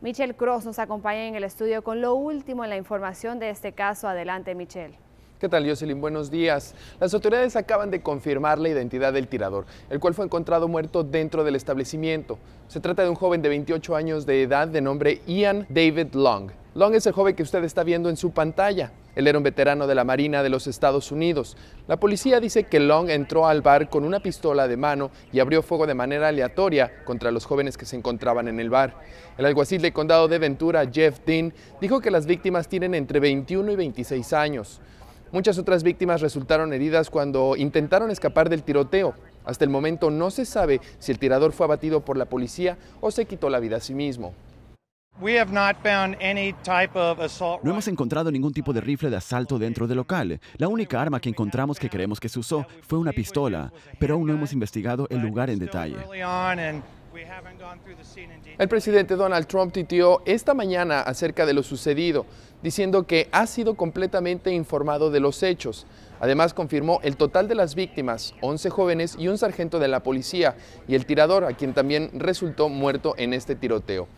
Michelle Cross nos acompaña en el estudio con lo último en la información de este caso. Adelante, Michelle. ¿Qué tal, Jocelyn? Buenos días. Las autoridades acaban de confirmar la identidad del tirador, el cual fue encontrado muerto dentro del establecimiento. Se trata de un joven de 28 años de edad de nombre Ian David Long. Long es el joven que usted está viendo en su pantalla. Él era un veterano de la Marina de los Estados Unidos. La policía dice que Long entró al bar con una pistola de mano y abrió fuego de manera aleatoria contra los jóvenes que se encontraban en el bar. El alguacil del condado de Ventura, Jeff Dean, dijo que las víctimas tienen entre 21 y 26 años. Muchas otras víctimas resultaron heridas cuando intentaron escapar del tiroteo. Hasta el momento no se sabe si el tirador fue abatido por la policía o se quitó la vida a sí mismo. No hemos encontrado ningún tipo de rifle de asalto dentro del local. La única arma que encontramos que creemos que se usó fue una pistola, pero aún no hemos investigado el lugar en detalle. El presidente Donald Trump titió esta mañana acerca de lo sucedido, diciendo que ha sido completamente informado de los hechos. Además confirmó el total de las víctimas, 11 jóvenes y un sargento de la policía, y el tirador, a quien también resultó muerto en este tiroteo.